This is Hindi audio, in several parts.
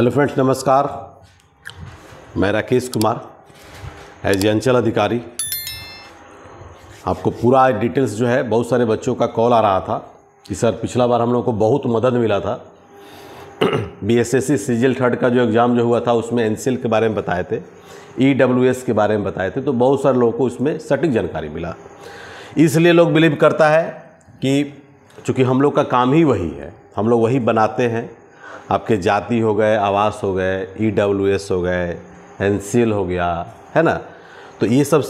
हेलो फ्रेंड्स नमस्कार मैं राकेश कुमार एज अंचल अधिकारी आपको पूरा डिटेल्स जो है बहुत सारे बच्चों का कॉल आ रहा था कि सर पिछला बार हम लोग को बहुत मदद मिला था B S S C CGL third का जो एग्ज़ाम जो हुआ था उसमें एन के बारे में बताए थे ई डब्ल्यू एस के बारे में बताए थे तो बहुत सारे लोगों को उसमें सटीक जानकारी मिला इसलिए लोग बिलीव करता है कि चूँकि हम लोग का काम ही वही है हम लोग वही बनाते हैं आपके जाति हो गए आवास हो गए ई डब्ल्यू एस हो गए एन हो गया है ना तो ये सब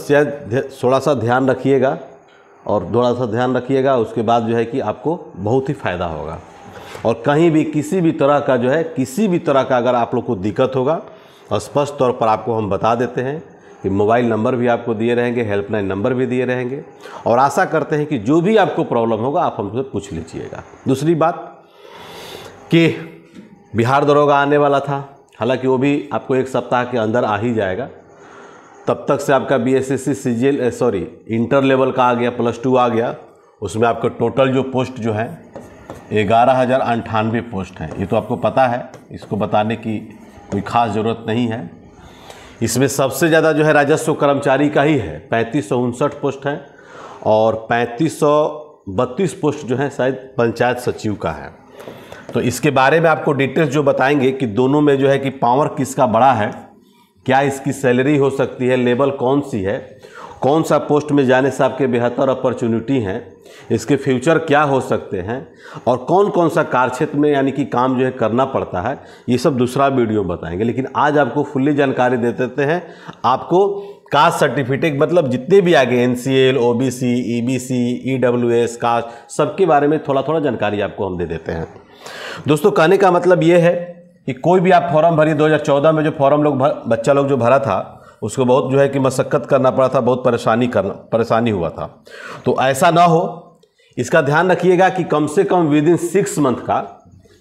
थोड़ा सा ध्यान रखिएगा और थोड़ा सा ध्यान रखिएगा उसके बाद जो है कि आपको बहुत ही फ़ायदा होगा और कहीं भी किसी भी तरह का जो है किसी भी तरह का अगर आप लोग को दिक्कत होगा और स्पष्ट तौर पर आपको हम बता देते हैं कि मोबाइल नंबर भी आपको दिए रहेंगे हेल्पलाइन नंबर भी दिए रहेंगे और आशा करते हैं कि जो भी आपको प्रॉब्लम होगा आप हमसे पूछ लीजिएगा दूसरी बात कि बिहार दरोगा आने वाला था हालांकि वो भी आपको एक सप्ताह के अंदर आ ही जाएगा तब तक से आपका B S S C C G L sorry inter level का आ गया प्लस टू आ गया उसमें आपका टोटल जो पोस्ट जो है ग्यारह हज़ार अंठानवे पोस्ट हैं ये तो आपको पता है इसको बताने की कोई ख़ास ज़रूरत नहीं है इसमें सबसे ज़्यादा जो है राजस्व कर्मचारी का ही है पैंतीस सौ उनसठ पोस्ट हैं और पैंतीस सौ बत्तीस पोस्ट जो है शायद पंचायत सचिव का है तो इसके बारे में आपको डिटेल्स जो बताएंगे कि दोनों में जो है कि पावर किसका बड़ा है क्या इसकी सैलरी हो सकती है लेवल कौन सी है कौन सा पोस्ट में जाने से आपके बेहतर अपॉर्चुनिटी हैं इसके फ्यूचर क्या हो सकते हैं और कौन कौन सा कार्यक्षेत्र में यानी कि काम जो है करना पड़ता है ये सब दूसरा वीडियो बताएंगे लेकिन आज आपको फुल्ली जानकारी दे देते हैं आपको कास्ट सर्टिफिकेट मतलब जितने भी आगे N C L O B C E B C E W S caste सबके बारे में थोड़ा थोड़ा जानकारी आपको हम दे देते हैं दोस्तों कहने का मतलब ये है कि कोई भी आप फॉर्म भरिए 2014 में जो फॉर्म लोग भर, बच्चा लोग जो भरा था उसको बहुत जो है कि मशक्क़त करना पड़ा था बहुत परेशानी करना परेशानी हुआ था तो ऐसा ना हो इसका ध्यान रखिएगा कि कम से कम विद इन सिक्स मंथ का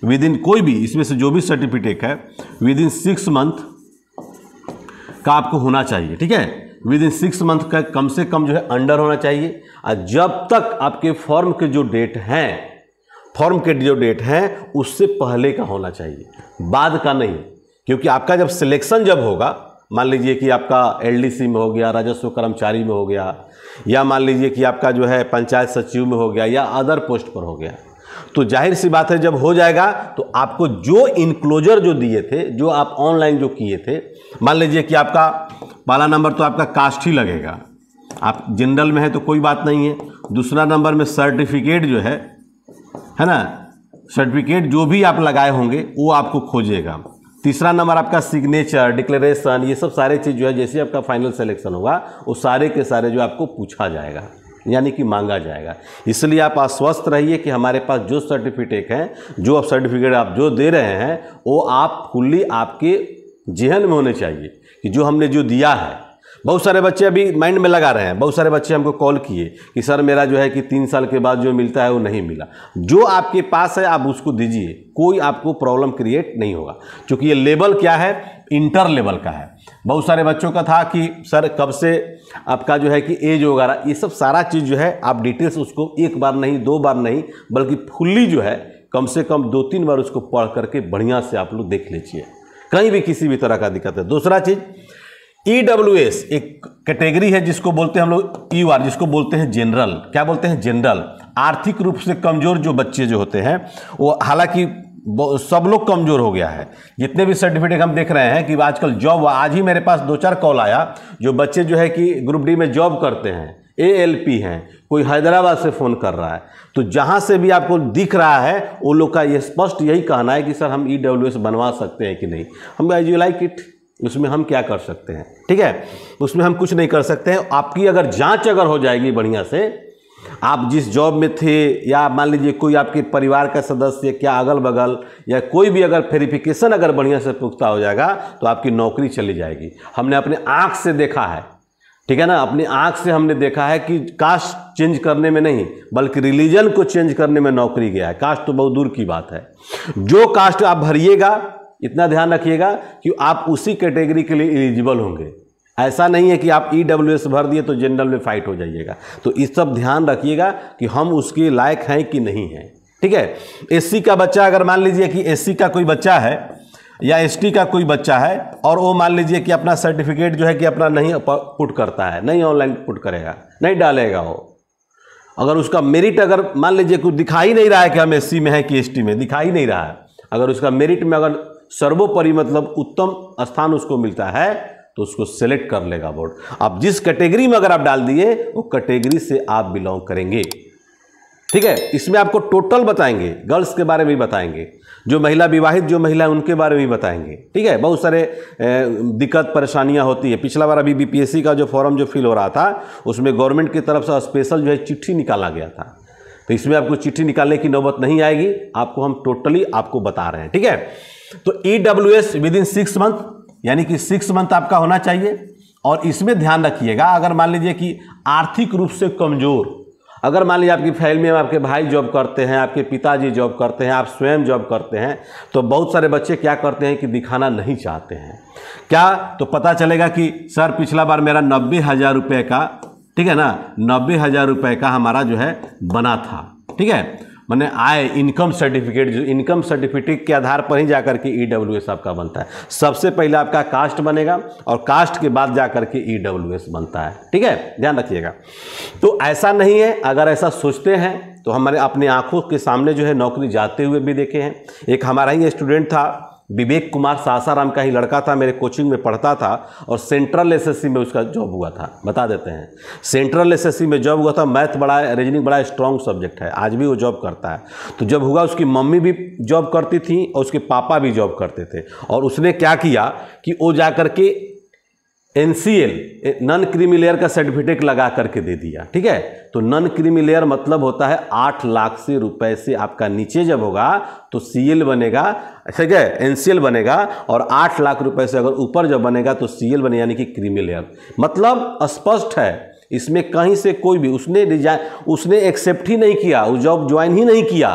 विद इन कोई भी इसमें से जो भी सर्टिफिकेट है विद इन सिक्स मंथ का आपको होना चाहिए ठीक है विद इन सिक्स मंथ का कम से कम जो है अंडर होना चाहिए और जब तक आपके फॉर्म के जो डेट हैं फॉर्म के जो डेट हैं उससे पहले का होना चाहिए बाद का नहीं क्योंकि आपका जब सिलेक्शन जब होगा मान लीजिए कि आपका एलडीसी में हो गया राजस्व कर्मचारी में हो गया या मान लीजिए कि आपका जो है पंचायत सचिव में हो गया या अदर पोस्ट पर हो गया तो जाहिर सी बात है जब हो जाएगा तो आपको जो इनक्लोजर जो दिए थे जो आप ऑनलाइन जो किए थे मान लीजिए कि आपका पहला नंबर तो आपका कास्ट ही लगेगा आप जनरल में है तो कोई बात नहीं है दूसरा नंबर में सर्टिफिकेट जो है है ना सर्टिफिकेट जो भी आप लगाए होंगे वो आपको खोजेगा तीसरा नंबर आपका सिग्नेचर डिक्लेरेशन ये सब सारे चीज़ जो है जैसे आपका फाइनल सिलेक्शन होगा वो सारे के सारे जो आपको पूछा जाएगा यानी कि मांगा जाएगा इसलिए आप आश्वस्त रहिए कि हमारे पास जो सर्टिफिकेट हैं जो आप सर्टिफिकेट आप जो दे रहे हैं वो आप फुल्ली आपके जहन में होने चाहिए कि जो हमने जो दिया है बहुत सारे बच्चे अभी माइंड में लगा रहे हैं बहुत सारे बच्चे हमको कॉल किए कि सर मेरा जो है कि तीन साल के बाद जो मिलता है वो नहीं मिला जो आपके पास है आप उसको दीजिए कोई आपको प्रॉब्लम क्रिएट नहीं होगा क्योंकि ये लेवल क्या है इंटर लेवल का है बहुत सारे बच्चों का था कि सर कब से आपका जो है कि एज वगैरह ये सब सारा चीज़ जो है आप डिटेल्स उसको एक बार नहीं दो बार नहीं बल्कि फुल्ली जो है कम से कम दो तीन बार उसको पढ़ करके बढ़िया से आप लोग देख लीजिए कहीं भी किसी भी तरह का दिक्कत है दूसरा चीज़ ई डब्ल्यू एस एक कैटेगरी है जिसको बोलते हैं हम लोग ई e आर जिसको बोलते हैं जनरल क्या बोलते हैं जनरल आर्थिक रूप से कमज़ोर जो बच्चे जो होते हैं वो हालांकि सब लोग कमज़ोर हो गया है जितने भी सर्टिफिकेट हम देख रहे हैं कि आजकल जॉब आज ही मेरे पास दो चार कॉल आया जो बच्चे जो है कि ग्रुप डी में जॉब करते हैं ए एल पी हैं कोई हैदराबाद से फ़ोन कर रहा है तो जहाँ से भी आपको दिख रहा है वो लोग का ये स्पष्ट यही कहना है कि सर हम ई डब्ल्यू एस बनवा सकते हैं कि नहीं हम आई यू लाइक इट उसमें हम क्या कर सकते हैं ठीक है उसमें हम कुछ नहीं कर सकते हैं आपकी अगर जांच अगर हो जाएगी बढ़िया से आप जिस जॉब में थे या मान लीजिए कोई आपके परिवार का सदस्य क्या अगल बगल या कोई भी अगर वेरिफिकेशन अगर बढ़िया से पुख्ता हो जाएगा तो आपकी नौकरी चली जाएगी हमने अपने आँख से देखा है ठीक है ना अपनी आँख से हमने देखा है कि कास्ट चेंज करने में नहीं बल्कि रिलीजन को चेंज करने में नौकरी गया है कास्ट तो बहुत दूर की बात है जो कास्ट आप भरिएगा इतना ध्यान रखिएगा कि आप उसी कैटेगरी के, लिए एलिजिबल होंगे ऐसा नहीं है कि आप ई डब्ल्यू एस भर दिए तो जनरल में फाइट हो जाइएगा तो इस सब ध्यान रखिएगा कि हम उसके लायक हैं कि नहीं हैं ठीक है एस का बच्चा अगर मान लीजिए कि एस का कोई बच्चा है या एस का कोई बच्चा है और वो मान लीजिए कि अपना सर्टिफिकेट जो है कि अपना नहीं पुट करता है नहीं ऑनलाइन पुट करेगा नहीं डालेगा वो अगर उसका मेरिट अगर मान लीजिए कुछ दिखा ही नहीं रहा है कि हम एस में है कि एस में दिखा ही नहीं रहा है अगर उसका मेरिट में अगर सर्वोपरि मतलब उत्तम स्थान उसको मिलता है तो उसको सेलेक्ट कर लेगा बोर्ड आप जिस कैटेगरी में अगर आप डाल दिए वो कैटेगरी से आप बिलोंग करेंगे ठीक है इसमें आपको टोटल बताएंगे गर्ल्स के बारे में भी बताएंगे जो महिला विवाहित जो महिला है उनके बारे में भी बताएंगे ठीक है बहुत सारे दिक्कत परेशानियां होती है पिछला बार अभी बीपीएससी का जो फॉर्म जो फिल हो रहा था उसमें गवर्नमेंट की तरफ से स्पेशल जो है चिट्ठी निकाला गया था तो इसमें आपको चिट्ठी निकालने की नौबत नहीं आएगी आपको हम टोटली आपको बता रहे हैं ठीक है तो E W S within six month यानी कि सिक्स मंथ आपका होना चाहिए और इसमें ध्यान रखिएगा अगर मान लीजिए कि आर्थिक रूप से कमज़ोर अगर मान लीजिए आपकी फैमिली में आपके भाई जॉब करते हैं आपके पिताजी जॉब करते हैं आप स्वयं जॉब करते हैं तो बहुत सारे बच्चे क्या करते हैं कि दिखाना नहीं चाहते हैं क्या तो पता चलेगा कि सर पिछला बार मेरा नब्बे हज़ार रुपये का ठीक है ना नब्बे हज़ार रुपये का हमारा जो है बना था ठीक है मैंने आय इनकम सर्टिफिकेट जो इनकम सर्टिफिकेट के आधार पर ही जा करके ई e डब्ल्यू एस आपका बनता है सबसे पहले आपका कास्ट बनेगा और कास्ट के बाद जा करके ई e डब्ल्यू एस बनता है ठीक है ध्यान रखिएगा तो ऐसा नहीं है अगर ऐसा सोचते हैं तो हमारे अपने आंखों के सामने जो है नौकरी जाते हुए भी देखे हैं एक हमारा ही स्टूडेंट था विवेक कुमार सासाराम का ही लड़का था मेरे कोचिंग में पढ़ता था और सेंट्रल एसएससी में उसका जॉब हुआ था बता देते हैं सेंट्रल एसएससी में जॉब हुआ था मैथ बड़ा रीजनिंग बड़ा स्ट्रॉन्ग सब्जेक्ट है आज भी वो जॉब करता है तो जब हुआ उसकी मम्मी भी जॉब करती थी और उसके पापा भी जॉब करते थे और उसने क्या किया कि वो जा के N C L non creamy layer का सर्टिफिकेट लगा करके दे दिया ठीक है तो नन क्रीमिलेयर मतलब होता है आठ लाख से रुपए से आपका नीचे जब होगा तो सी एल बनेगा ठीक है एन सी एल बनेगा और आठ लाख रुपए से अगर ऊपर जब बनेगा तो सी एल बने यानी कि क्रीमिलेयर मतलब स्पष्ट है इसमें कहीं से कोई भी उसने डिजाइन उसने एक्सेप्ट ही नहीं किया उस जॉब ज्वाइन ही नहीं किया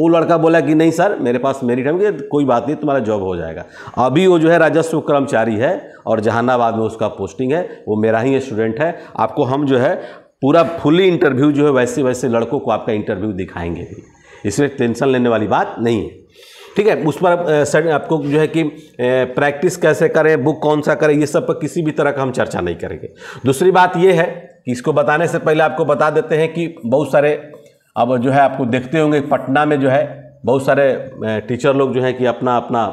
वो लड़का बोला कि नहीं सर मेरे पास मेरिट है कोई बात नहीं तुम्हारा जॉब हो जाएगा अभी वो जो है राजस्व कर्मचारी है और जहानाबाद में उसका पोस्टिंग है वो मेरा ही स्टूडेंट है आपको हम जो है पूरा फुली इंटरव्यू जो है वैसे वैसे लड़कों को आपका इंटरव्यू दिखाएंगे भी इसमें टेंशन लेने वाली बात नहीं है ठीक है उस पर सर आपको जो है कि प्रैक्टिस कैसे करें बुक कौन सा करें ये सब पर किसी भी तरह का हम चर्चा नहीं करेंगे दूसरी बात ये है कि इसको बताने से पहले आपको बता देते हैं कि बहुत सारे अब जो है आपको देखते होंगे पटना में जो है बहुत सारे टीचर लोग जो है कि अपना अपना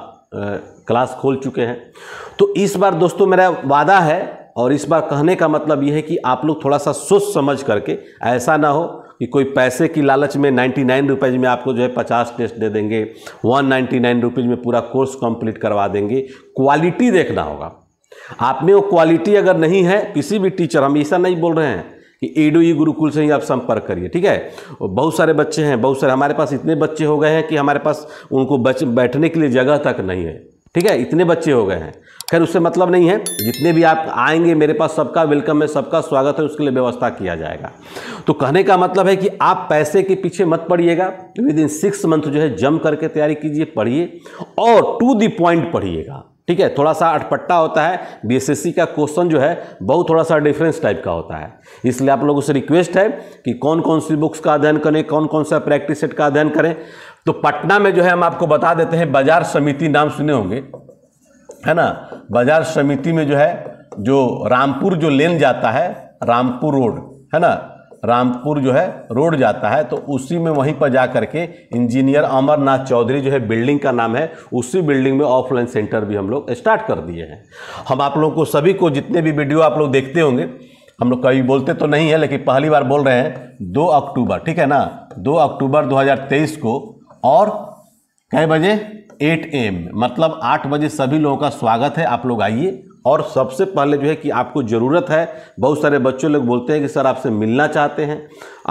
क्लास खोल चुके हैं तो इस बार दोस्तों मेरा वादा है और इस बार कहने का मतलब ये है कि आप लोग थोड़ा सा सोच समझ करके ऐसा ना हो कि कोई पैसे की लालच में नाइन्टी नाइन रुपीज़ में आपको जो है पचास टेस्ट दे देंगे वन नाइन्टी नाइन रुपीज़ में पूरा कोर्स कंप्लीट करवा देंगे क्वालिटी देखना होगा आप में वो क्वालिटी अगर नहीं है किसी भी टीचर हम ऐसा नहीं बोल रहे हैं कि एडोई गुरुकुल से ही आप संपर्क करिए ठीक है और बहुत सारे बच्चे हैं बहुत सारे हमारे पास इतने बच्चे हो गए हैं कि हमारे पास उनको बच बैठने के लिए जगह तक नहीं है ठीक है इतने बच्चे हो गए हैं खैर उससे मतलब नहीं है जितने भी आप आएंगे मेरे पास सबका वेलकम है सबका स्वागत है उसके लिए व्यवस्था किया जाएगा तो कहने का मतलब है कि आप पैसे के पीछे मत पड़िएगा विद इन सिक्स मंथ जो है जम करके तैयारी कीजिए पढ़िए और टू दी पॉइंट पढ़िएगा ठीक है थोड़ा सा अटपट्टा होता है बीएसएससी का क्वेश्चन जो है बहुत थोड़ा सा डिफरेंस टाइप का होता है इसलिए आप लोगों से रिक्वेस्ट है कि कौन कौन सी बुक्स का अध्ययन करें कौन कौन सा प्रैक्टिस सेट का अध्ययन करें तो पटना में जो है हम आपको बता देते हैं बाजार समिति नाम सुने होंगे है ना बाजार समिति में जो है जो रामपुर जो लेन जाता है रामपुर रोड है ना रामपुर जो है रोड जाता है तो उसी में वहीं पर जा करके इंजीनियर अमरनाथ चौधरी जो है बिल्डिंग का नाम है उसी बिल्डिंग में ऑफलाइन सेंटर भी हम लोग स्टार्ट कर दिए हैं हम आप लोग को सभी को जितने भी वीडियो आप लोग देखते होंगे हम लोग कभी बोलते तो नहीं है लेकिन पहली बार बोल रहे हैं दो अक्टूबर ठीक है ना दो अक्टूबर दो को और कई बजे 8 एम मतलब 8 बजे सभी लोगों का स्वागत है आप लोग आइए और सबसे पहले जो है कि आपको ज़रूरत है बहुत सारे बच्चों लोग बोलते हैं कि सर आपसे मिलना चाहते हैं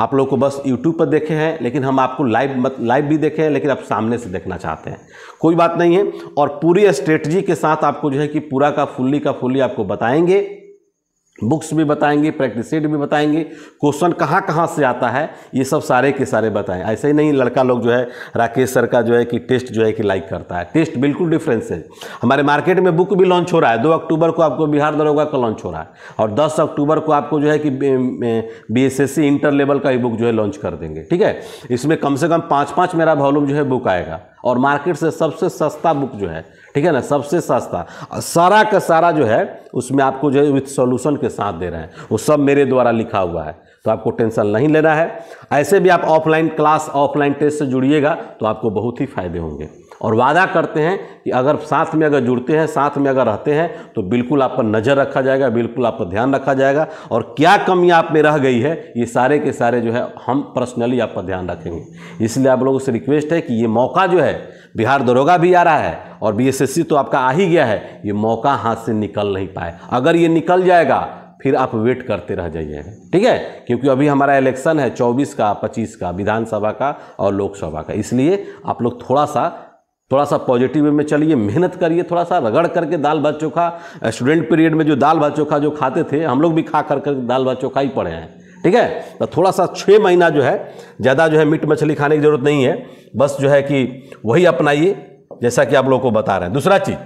आप लोग को बस यूट्यूब पर देखे हैं लेकिन हम आपको लाइव मत लाइव भी देखे हैं लेकिन आप सामने से देखना चाहते हैं कोई बात नहीं है और पूरी स्ट्रेटजी के साथ आपको जो है कि पूरा का फुल्ली का फुल्ली आपको बताएंगे बुक्स भी बताएंगे प्रैक्टिस सेट भी बताएंगे क्वेश्चन कहाँ कहाँ से आता है ये सब सारे के सारे बताएं ऐसे ही नहीं लड़का लोग जो है राकेश सर का जो है कि टेस्ट जो है कि लाइक करता है टेस्ट बिल्कुल डिफरेंस है हमारे मार्केट में बुक भी लॉन्च हो रहा है दो अक्टूबर को आपको बिहार दरोगा का लॉन्च हो रहा है और दस अक्टूबर को आपको जो है कि B S S C inter level का ही बुक जो है लॉन्च कर देंगे ठीक है इसमें कम से कम पाँच पाँच मेरा वॉल्यूम जो है बुक आएगा और मार्केट से सबसे सस्ता बुक जो है ठीक है ना सबसे सस्ता सारा का सारा जो है उसमें आपको जो है विथ सोल्यूशन के साथ दे रहे हैं वो सब मेरे द्वारा लिखा हुआ है तो आपको टेंशन नहीं लेना है ऐसे भी आप ऑफलाइन क्लास ऑफलाइन टेस्ट से जुड़िएगा तो आपको बहुत ही फायदे होंगे और वादा करते हैं कि अगर साथ में अगर जुड़ते हैं साथ में अगर रहते हैं तो बिल्कुल आप पर नज़र रखा जाएगा बिल्कुल आप पर ध्यान रखा जाएगा और क्या कमी आप में रह गई है ये सारे के सारे जो है हम पर्सनली आप पर ध्यान रखेंगे इसलिए आप लोगों से रिक्वेस्ट है कि ये मौका जो है बिहार दरोगा भी आ रहा है और बी तो आपका आ ही गया है ये मौका हाथ से निकल नहीं पाए अगर ये निकल जाएगा फिर आप वेट करते रह जाइएगा ठीक है क्योंकि अभी हमारा इलेक्शन है 24 का 25 का विधानसभा का और लोकसभा का इसलिए आप लोग थोड़ा सा थोड़ा सा पॉजिटिव में चलिए मेहनत करिए थोड़ा सा रगड़ करके दाल भात चोखा स्टूडेंट पीरियड में जो दाल भात चोखा जो खाते थे हम लोग भी खा कर कर दाल भात चोखा ही पड़े हैं ठीक है तो थोड़ा सा छः महीना जो है ज़्यादा जो है मीट मछली खाने की ज़रूरत नहीं है बस जो है कि वही अपनाइए जैसा कि आप लोगों को बता रहे हैं दूसरा चीज़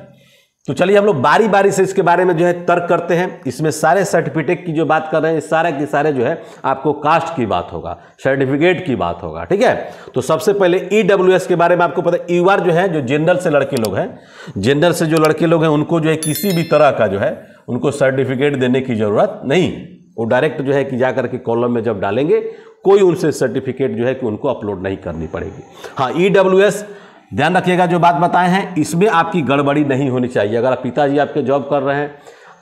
तो चलिए हम लोग बारी बारी से इसके बारे में जो है तर्क करते हैं इसमें सारे सर्टिफिकेट की जो बात कर रहे हैं सारे के सारे जो है आपको कास्ट की बात होगा सर्टिफिकेट की बात होगा ठीक है तो सबसे पहले ई e के बारे में आपको पता है आर जो है जो जनरल से लड़के लोग हैं जनरल से जो लड़के लोग हैं उनको जो है किसी भी तरह का जो है उनको सर्टिफिकेट देने की ज़रूरत नहीं वो डायरेक्ट जो है कि जाकर के कॉलम में जब डालेंगे कोई उनसे सर्टिफिकेट जो है कि उनको अपलोड नहीं करनी पड़ेगी हाँ ई e ध्यान रखिएगा जो बात बताए हैं इसमें आपकी गड़बड़ी नहीं होनी चाहिए अगर आप पिताजी आपके जॉब कर रहे हैं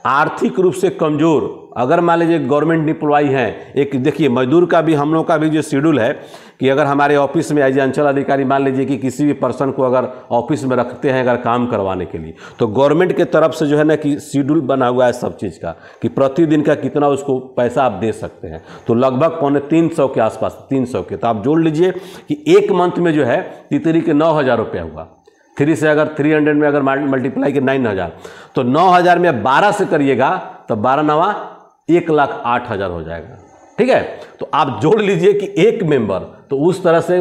आर्थिक रूप से कमज़ोर अगर मान लीजिए गवर्नमेंट एम्प्लॉई हैं एक देखिए मजदूर का भी हम लोग का भी जो शेड्यूल है कि अगर हमारे ऑफिस में एज अंचल अधिकारी मान लीजिए कि किसी भी पर्सन को अगर ऑफिस में रखते हैं अगर काम करवाने के लिए तो गवर्नमेंट के तरफ से जो है ना कि शेड्यूल बना हुआ है सब चीज़ का कि प्रतिदिन का कितना उसको पैसा आप दे सकते हैं तो लगभग पौने तीन सौ के आसपास तीन सौ के तो आप जोड़ लीजिए कि एक मंथ में जो है तितरी के नौ हज़ार रुपया हुआ थ्री से अगर थ्री हंड्रेड में अगर मल्टीप्लाई के नाइन हज़ार तो नौ हज़ार में बारह से करिएगा तो बारह नवा एक लाख आठ हज़ार हो जाएगा ठीक है तो आप जोड़ लीजिए कि एक मेंबर तो उस तरह से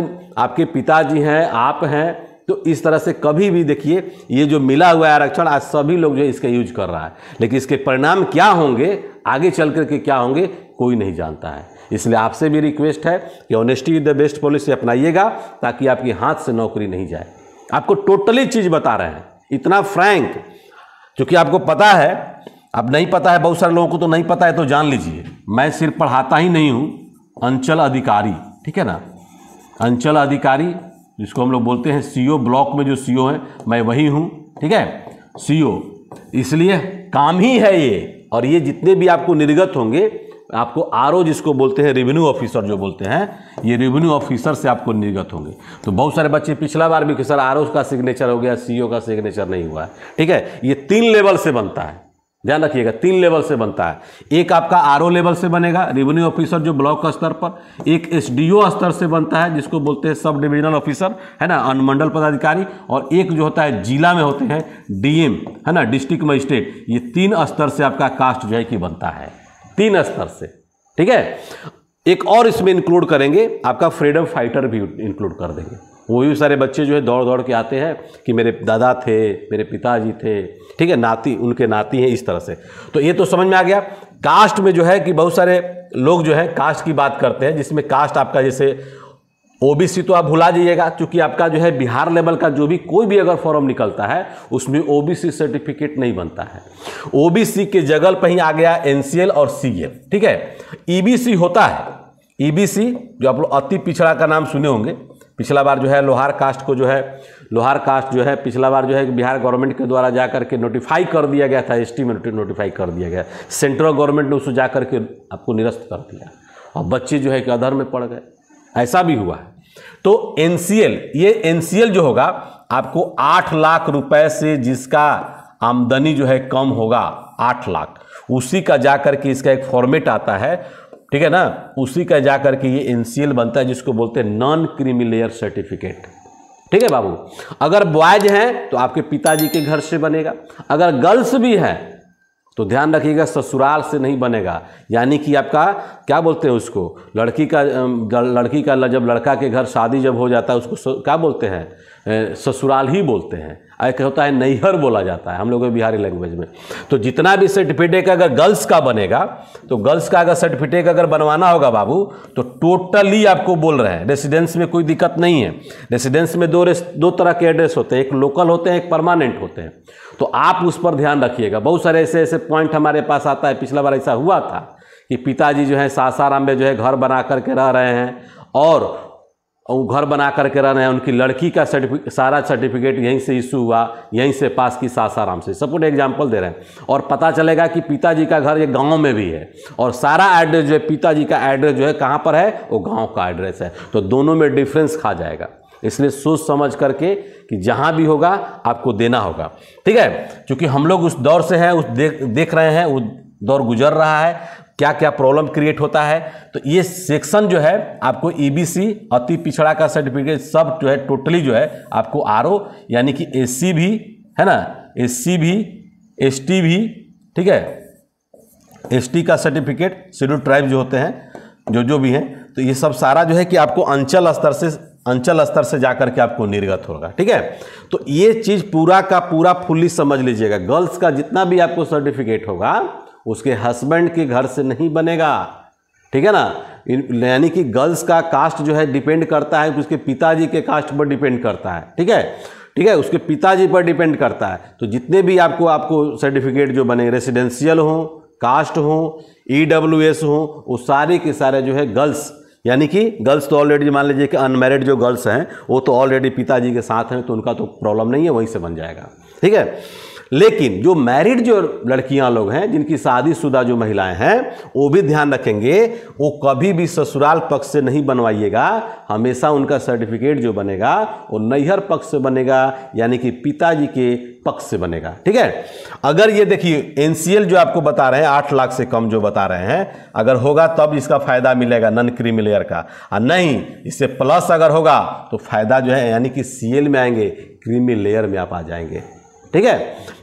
आपके पिताजी हैं आप हैं तो इस तरह से कभी भी देखिए ये जो मिला हुआ है आरक्षण आज सभी लोग जो इसका यूज कर रहा है लेकिन इसके परिणाम क्या होंगे आगे चल करके क्या होंगे कोई नहीं जानता है इसलिए आपसे भी रिक्वेस्ट है कि ऑनेस्टी द बेस्ट पॉलिसी अपनाइएगा ताकि आपके हाथ से नौकरी नहीं जाए आपको टोटली चीज़ बता रहे हैं इतना फ्रैंक क्योंकि आपको पता है अब नहीं पता है बहुत सारे लोगों को तो नहीं पता है तो जान लीजिए मैं सिर्फ पढ़ाता ही नहीं हूँ अंचल अधिकारी ठीक है ना अंचल अधिकारी जिसको हम लोग बोलते हैं सीईओ ब्लॉक में जो सीईओ हैं मैं वही हूँ ठीक है सीईओ इसलिए काम ही है ये और ये जितने भी आपको निर्गत होंगे आपको आर जिसको बोलते हैं रेवेन्यू ऑफिसर जो बोलते हैं ये रेवेन्यू ऑफिसर से आपको निर्गत होंगे तो बहुत सारे बच्चे पिछला बार भी कि सर आर का सिग्नेचर हो गया सी e का सिग्नेचर नहीं हुआ है ठीक है ये तीन लेवल से बनता है ध्यान रखिएगा तीन लेवल से बनता है एक आपका आर लेवल से बनेगा रेवेन्यू ऑफिसर जो ब्लॉक स्तर पर एक एस स्तर से बनता है जिसको बोलते हैं सब डिविजनल ऑफिसर है ना अनुमंडल पदाधिकारी और एक जो होता है जिला में होते हैं डीएम है ना डिस्ट्रिक्ट मजिस्ट्रेट ये तीन स्तर से आपका कास्ट जो है कि बनता है तीन स्तर से ठीक है एक और इसमें इंक्लूड करेंगे आपका फ्रीडम फाइटर भी इंक्लूड कर देंगे वही सारे बच्चे जो है दौड़ दौड़ के आते हैं कि मेरे दादा थे मेरे पिताजी थे ठीक है नाती उनके नाती हैं इस तरह से तो ये तो समझ में आ गया कास्ट में जो है कि बहुत सारे लोग जो है कास्ट की बात करते हैं जिसमें कास्ट आपका जैसे ओबीसी तो आप भुला जाइएगा क्योंकि आपका जो है बिहार लेवल का जो भी कोई भी अगर फॉर्म निकलता है उसमें ओबीसी सर्टिफिकेट नहीं बनता है ओबीसी के जगल पर ही आ गया एनसीएल और सीएल ठीक है ईबीसी होता है ईबीसी जो आप लोग अति पिछड़ा का नाम सुने होंगे पिछला बार जो है लोहार कास्ट को जो है लोहार कास्ट जो है पिछला बार जो है बिहार गवर्नमेंट के द्वारा जा करके नोटिफाई कर दिया गया था एस में नोटिफाई कर दिया गया सेंट्रल गवर्नमेंट ने उसको जा करके आपको निरस्त कर दिया और बच्चे जो है कि अधर में पड़ गए ऐसा भी हुआ है तो एन ये एन जो होगा आपको आठ लाख रुपए से जिसका आमदनी जो है कम होगा आठ लाख उसी का जा करके इसका एक फॉर्मेट आता है ठीक है ना उसी का जा करके ये एन बनता है जिसको बोलते हैं नॉन क्रीमिलेयर सर्टिफिकेट ठीक है बाबू अगर बॉयज हैं तो आपके पिताजी के घर से बनेगा अगर गर्ल्स भी हैं तो ध्यान रखिएगा ससुराल से नहीं बनेगा यानी कि आपका क्या बोलते हैं उसको लड़की का लड़की का जब लड़का के घर शादी जब हो जाता है उसको क्या बोलते हैं ससुराल ही बोलते हैं एक होता है नैहर बोला जाता है हम लोग बिहारी लैंग्वेज में तो जितना भी सर्टिफिकेट अगर गर्ल्स का बनेगा तो गर्ल्स का अगर सर्टिफिकेट अगर बनवाना होगा बाबू तो टोटली आपको बोल रहे हैं रेसिडेंस में कोई दिक्कत नहीं है रेसिडेंस में दो रेस दो तरह के एड्रेस होते हैं एक लोकल होते हैं एक परमानेंट होते हैं तो आप उस पर ध्यान रखिएगा बहुत सारे ऐसे ऐसे पॉइंट हमारे पास आता है पिछला बार ऐसा हुआ था कि पिताजी जो है सासाराम में जो है घर बना करके रह रहे हैं और और घर बना करके रह रहे हैं उनकी लड़की का सर्टिफिक सारा सर्टिफिकेट यहीं से इशू हुआ यहीं से पास की सासाराम से सपोर्ट एग्जाम्पल दे रहे हैं और पता चलेगा कि पिताजी का घर ये गांव में भी है और सारा एड्रेस जो है पिताजी का एड्रेस जो है कहाँ पर है वो गांव का एड्रेस है तो दोनों में डिफरेंस खा जाएगा इसलिए सोच समझ करके कि जहाँ भी होगा आपको देना होगा ठीक है चूँकि हम लोग उस दौर से हैं उस देख देख रहे हैं उस दौर गुजर रहा है क्या क्या प्रॉब्लम क्रिएट होता है तो ये सेक्शन जो है आपको ईबीसी अति पिछड़ा का सर्टिफिकेट सब जो है टोटली जो है आपको आर यानी कि एस भी है ना एस भी एस भी ठीक है एस का सर्टिफिकेट शेड्यूल ट्राइब जो होते हैं जो जो भी हैं तो ये सब सारा जो है कि आपको अंचल स्तर से अंचल स्तर से जा करके आपको निर्गत होगा ठीक है तो ये चीज़ पूरा का पूरा फुल्ली समझ लीजिएगा गर्ल्स का जितना भी आपको सर्टिफिकेट होगा उसके हस्बैंड के घर से नहीं बनेगा ठीक है ना यानी कि गर्ल्स का कास्ट जो है डिपेंड करता है उसके पिताजी के कास्ट पर डिपेंड करता है ठीक है ठीक है उसके पिताजी पर डिपेंड करता है तो जितने भी आपको आपको सर्टिफिकेट जो बने रेसिडेंशियल हों कास्ट हों ई डब्ल्यू एस हो वो सारे के सारे जो है गर्ल्स यानी कि गर्ल्स तो ऑलरेडी मान लीजिए कि अनमेरिड जो गर्ल्स हैं वो तो ऑलरेडी पिताजी के साथ हैं तो उनका तो प्रॉब्लम नहीं है वहीं से बन जाएगा ठीक है लेकिन जो मैरिड जो लड़कियां लोग हैं जिनकी शादीशुदा जो महिलाएं हैं वो भी ध्यान रखेंगे वो कभी भी ससुराल पक्ष से नहीं बनवाइएगा हमेशा उनका सर्टिफिकेट जो बनेगा वो नैहर पक्ष से बनेगा यानी कि पिताजी के पक्ष से बनेगा ठीक है अगर ये देखिए एनसीएल जो आपको बता रहे हैं आठ लाख से कम जो बता रहे हैं अगर होगा तब इसका फायदा मिलेगा नन क्रीमी लेयर का और नहीं इससे प्लस अगर होगा तो फायदा जो है यानी कि सीएल में आएंगे क्रीमी लेयर में आप आ जाएंगे ठीक है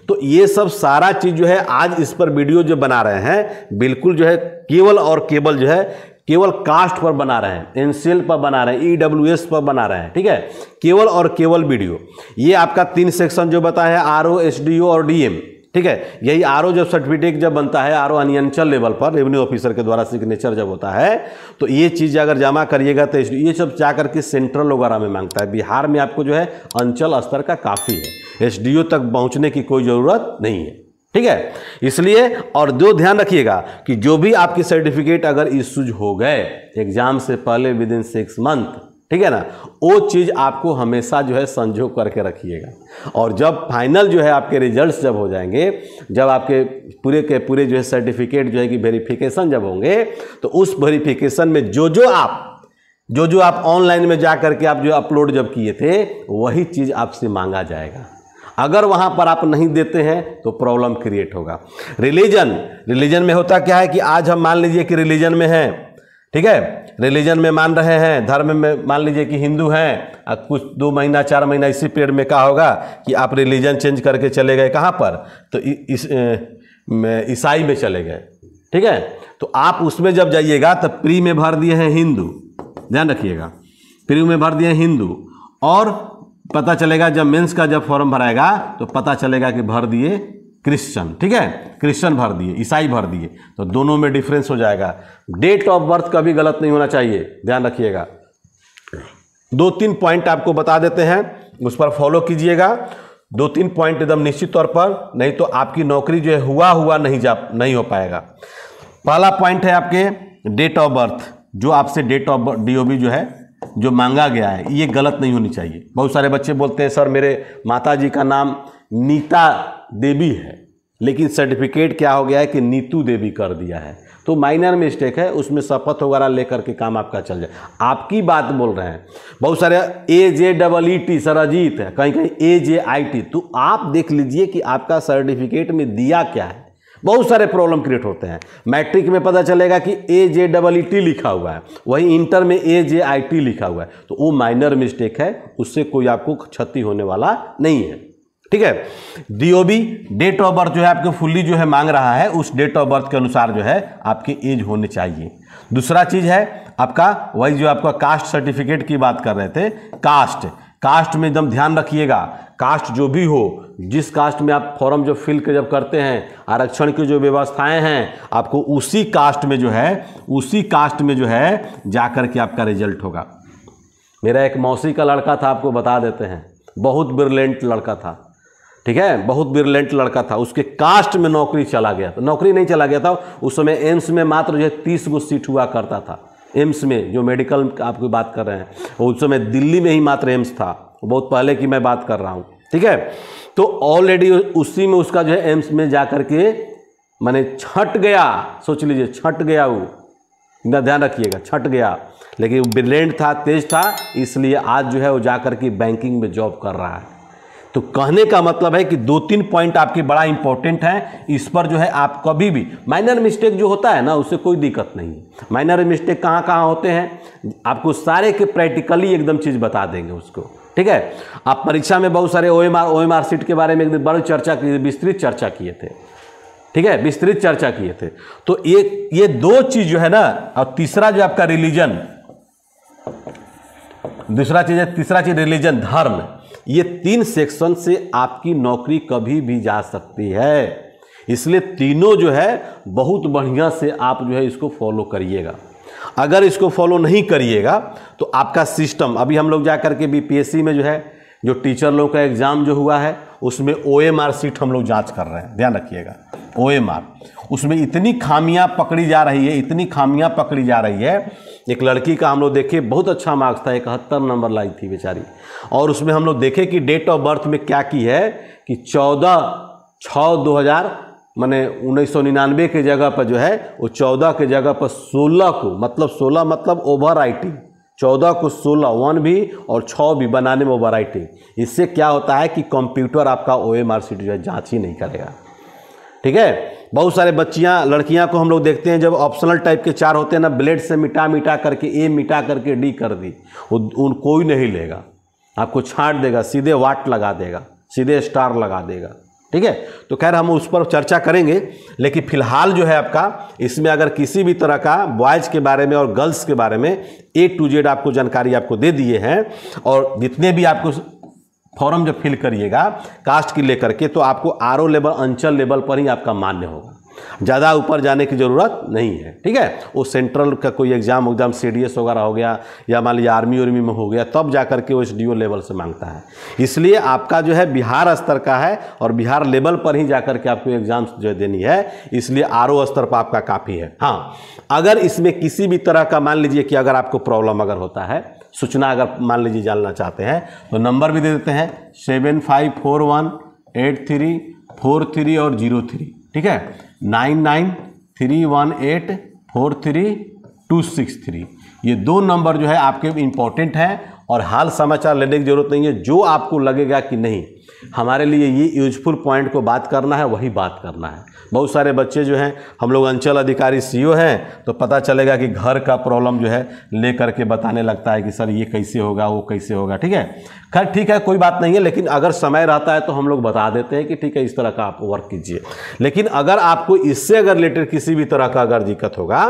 तो ये सब सारा चीज़ जो है आज इस पर वीडियो जो बना रहे हैं बिल्कुल जो है केवल और केवल जो है केवल कास्ट पर बना रहे हैं एनसीएल पर बना रहे हैं ईडब्ल्यूएस e पर बना रहे हैं ठीक है केवल और केवल वीडियो ये आपका तीन सेक्शन जो बताया है R O S D O और डीएम ठीक है यही आर जब सर्टिफिकेट जब बनता है आर ओ अनियंचल लेवल पर रेवेन्यू ऑफिसर के द्वारा सिग्नेचर जब होता है तो ये चीज़ अगर जमा करिएगा तो ये सब जा करके सेंट्रल वगैरह में मांगता है बिहार में आपको जो है अंचल स्तर का काफ़ी है एस तक पहुँचने की कोई ज़रूरत नहीं है ठीक है इसलिए और जो ध्यान रखिएगा कि जो भी आपकी सर्टिफिकेट अगर इश्यूज हो गए एग्जाम से पहले विद इन सिक्स मंथ ठीक है ना वो चीज़ आपको हमेशा जो है संजो करके रखिएगा और जब फाइनल जो है आपके रिजल्ट्स जब हो जाएंगे जब आपके पूरे के पूरे जो है सर्टिफिकेट जो है कि वेरिफिकेशन जब होंगे तो उस वेरिफिकेशन में जो जो आप जो जो आप ऑनलाइन में जा करके आप जो अपलोड जब किए थे वही चीज़ आपसे मांगा जाएगा अगर वहाँ पर आप नहीं देते हैं तो प्रॉब्लम क्रिएट होगा रिलीजन रिलीजन में होता क्या है कि आज हम मान लीजिए कि रिलीजन में हैं ठीक है रिलीजन में मान रहे हैं धर्म में मान लीजिए कि हिंदू हैं कुछ दो महीना चार महीना इसी पीरियड में कहा होगा कि आप रिलीजन चेंज करके चले गए कहाँ पर तो इस ईसाई में चले गए ठीक है तो आप उसमें जब जाइएगा तो प्री में भर दिए हैं हिंदू ध्यान रखिएगा प्री में भर दिए हैं हिंदू और पता चलेगा जब मेंस का जब फॉर्म भराएगा तो पता चलेगा कि भर दिए क्रिश्चन ठीक है क्रिश्चन भर दिए ईसाई भर दिए तो दोनों में डिफरेंस हो जाएगा डेट ऑफ बर्थ कभी गलत नहीं होना चाहिए ध्यान रखिएगा दो तीन पॉइंट आपको बता देते हैं उस पर फॉलो कीजिएगा दो तीन पॉइंट एकदम निश्चित तौर पर नहीं तो आपकी नौकरी जो है हुआ हुआ नहीं जा नहीं हो पाएगा पहला पॉइंट है आपके डेट ऑफ बर्थ जो आपसे डेट ऑफ डी जो है जो मांगा गया है ये गलत नहीं होनी चाहिए बहुत सारे बच्चे बोलते हैं सर मेरे माता जी का नाम नीता देवी है लेकिन सर्टिफिकेट क्या हो गया है कि नीतू देवी कर दिया है तो माइनर मिस्टेक है उसमें शपथ वगैरह लेकर के काम आपका चल जाए आपकी बात बोल रहे हैं बहुत सारे A J double E T sir Ajit है कहीं कहीं ए जे आई टी तो आप देख लीजिए कि आपका सर्टिफिकेट में दिया क्या है बहुत सारे प्रॉब्लम क्रिएट होते हैं मैट्रिक में पता चलेगा कि ए जे डबल ई टी लिखा हुआ है वहीं इंटर में ए जे आई टी लिखा हुआ है तो वो माइनर मिस्टेक है उससे कोई आपको क्षति होने वाला नहीं है ठीक है डीओबी डेट ऑफ बर्थ जो है आपके फुल्ली जो है मांग रहा है उस डेट ऑफ बर्थ के अनुसार जो है आपकी एज होनी चाहिए दूसरा चीज है आपका वही जो आपका कास्ट सर्टिफिकेट की बात कर रहे थे कास्ट कास्ट में एकदम ध्यान रखिएगा कास्ट जो भी हो जिस कास्ट में आप फॉर्म जो फिल जब करते हैं आरक्षण की जो व्यवस्थाएं हैं आपको उसी कास्ट में जो है उसी कास्ट में जो है जाकर के आपका रिजल्ट होगा मेरा एक मौसी का लड़का था आपको बता देते हैं बहुत ब्रिलियंट लड़का था ठीक है बहुत बिरलेंट लड़का था उसके कास्ट में नौकरी चला गया था नौकरी नहीं चला गया था उस समय एम्स में मात्र जो है तीस गो सीट हुआ करता था एम्स में जो मेडिकल आपकी बात कर रहे हैं उस समय दिल्ली में ही मात्र एम्स था बहुत पहले की मैं बात कर रहा हूँ ठीक है तो ऑलरेडी उसी में उसका जो है एम्स में जा कर के मैंने छट गया सोच लीजिए छट गया वो इतना ध्यान रखिएगा छट गया लेकिन वो ब्रिलियंट था तेज था इसलिए आज जो है वो जाकर के बैंकिंग में जॉब कर रहा है तो कहने का मतलब है कि दो तीन पॉइंट आपके बड़ा इंपॉर्टेंट है इस पर जो है आप कभी भी माइनर मिस्टेक जो होता है ना उससे कोई दिक्कत नहीं है माइनर मिस्टेक कहाँ कहाँ होते हैं आपको सारे के प्रैक्टिकली एकदम चीज़ बता देंगे उसको ठीक है आप परीक्षा में बहुत सारे O M R O M R sheet के बारे में एकदम बड़ी चर्चा की विस्तृत चर्चा किए थे ठीक है विस्तृत चर्चा किए थे तो ये ये दो चीज़ जो है ना और तीसरा जो आपका रिलीजन दूसरा चीज़ है तीसरा चीज़ रिलीजन धर्म ये तीन सेक्शन से आपकी नौकरी कभी भी जा सकती है इसलिए तीनों जो है बहुत बढ़िया से आप जो है इसको फॉलो करिएगा अगर इसको फॉलो नहीं करिएगा तो आपका सिस्टम अभी हम लोग जा कर के बीपीएससी में जो है जो टीचर लोग का एग्ज़ाम जो हुआ है उसमें ओ एम आर सीट हम लोग जाँच कर रहे हैं ध्यान रखिएगा ओ एम आर उसमें इतनी खामियां पकड़ी जा रही है इतनी खामियां पकड़ी जा रही है एक लड़की का हम लोग देखे बहुत अच्छा मार्क्स था इकहत्तर नंबर लाई थी बेचारी और उसमें हम लोग देखे कि डेट ऑफ बर्थ में क्या की है कि चौदह छः दो हज़ार मैंने उन्नीस सौ निन्यानवे के जगह पर जो है वो चौदह के जगह पर सोलह को मतलब सोलह मतलब ओवर राइटिंग चौदह को सोलह वन भी और छः भी बनाने में ओवर राइटिंग इससे क्या होता है कि कंप्यूटर आपका ओ एम आर सी जो है जाँच ही नहीं करेगा ठीक है बहुत सारे बच्चियाँ लड़कियाँ को हम लोग देखते हैं जब ऑप्शनल टाइप के चार होते हैं ना ब्लेड से मिटा मिटा करके ए मिटा करके डी कर दी उन कोई नहीं लेगा आपको छाँट देगा सीधे वाट लगा देगा सीधे स्टार लगा देगा ठीक है तो खैर हम उस पर चर्चा करेंगे लेकिन फिलहाल जो है आपका इसमें अगर किसी भी तरह का बॉयज़ के बारे में और गर्ल्स के बारे में ए टू जेड आपको जानकारी आपको दे दिए हैं और जितने भी आपको फॉर्म जब फिल करिएगा कास्ट की लेकर के तो आपको आर लेवल अंचल लेवल पर ही आपका मान्य होगा ज़्यादा ऊपर जाने की ज़रूरत नहीं है ठीक है वो सेंट्रल का कोई एग्ज़ाम उग्जाम सी डी एस वगैरह हो गया या मान लीजिए आर्मी उर्मी में हो गया तब जा के वो एस डी ओ लेवल से मांगता है इसलिए आपका जो है बिहार स्तर का है और बिहार लेवल पर ही जा के आपको एग्ज़ाम जो है देनी है इसलिए आर ओ स्तर पर आपका काफ़ी है हाँ अगर इसमें किसी भी तरह का मान लीजिए कि अगर आपको प्रॉब्लम अगर होता है सूचना अगर मान लीजिए जानना चाहते हैं तो नंबर भी दे देते हैं seven five four one eight three four three और जीरो थ्री ठीक है nine nine three one eight four three two six three ये दो नंबर जो है आपके इम्पॉर्टेंट हैं और हाल समाचार लेने की जरूरत नहीं है जो आपको लगेगा कि नहीं हमारे लिए ये यूजफुल पॉइंट को बात करना है वही बात करना है बहुत सारे बच्चे जो हैं हम लोग अंचल अधिकारी सीईओ हैं तो पता चलेगा कि घर का प्रॉब्लम जो है लेकर के बताने लगता है कि सर ये कैसे होगा वो कैसे होगा ठीक है खैर ठीक है कोई बात नहीं है लेकिन अगर समय रहता है तो हम लोग बता देते हैं कि ठीक है इस तरह का आप वर्क कीजिए लेकिन अगर आपको इससे अगर रिलेटेड किसी भी तरह का अगर दिक्कत होगा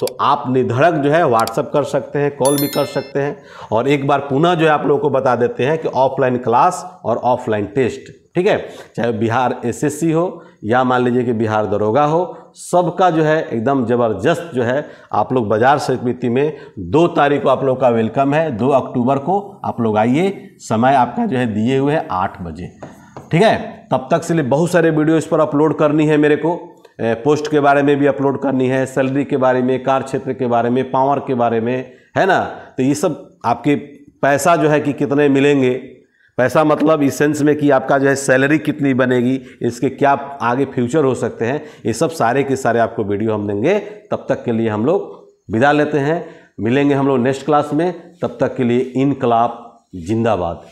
तो आप निधड़क जो है व्हाट्सअप कर सकते हैं कॉल भी कर सकते हैं और एक बार पुनः जो है आप लोगों को बता देते हैं कि ऑफलाइन क्लास और ऑफलाइन टेस्ट ठीक है चाहे बिहार एसएससी हो या मान लीजिए कि बिहार दरोगा हो सबका जो है एकदम ज़बरदस्त जो है आप लोग बाजार समिति में दो तारीख को आप लोग का वेलकम है दो अक्टूबर को आप लोग आइए समय आपका जो है दिए हुए हैं आठ बजे ठीक है तब तक से लिए बहुत सारे वीडियो इस पर अपलोड करनी है मेरे को पोस्ट के बारे में भी अपलोड करनी है सैलरी के बारे में कार क्षेत्र के बारे में पावर के बारे में है ना तो ये सब आपके पैसा जो है कि कितने मिलेंगे पैसा मतलब इस सेंस में कि आपका जो है सैलरी कितनी बनेगी इसके क्या आगे फ्यूचर हो सकते हैं ये सब सारे के सारे आपको वीडियो हम देंगे तब तक के लिए हम लोग विदा लेते हैं मिलेंगे हम लोग नेक्स्ट क्लास में तब तक के लिए इनकलाब जिंदाबाद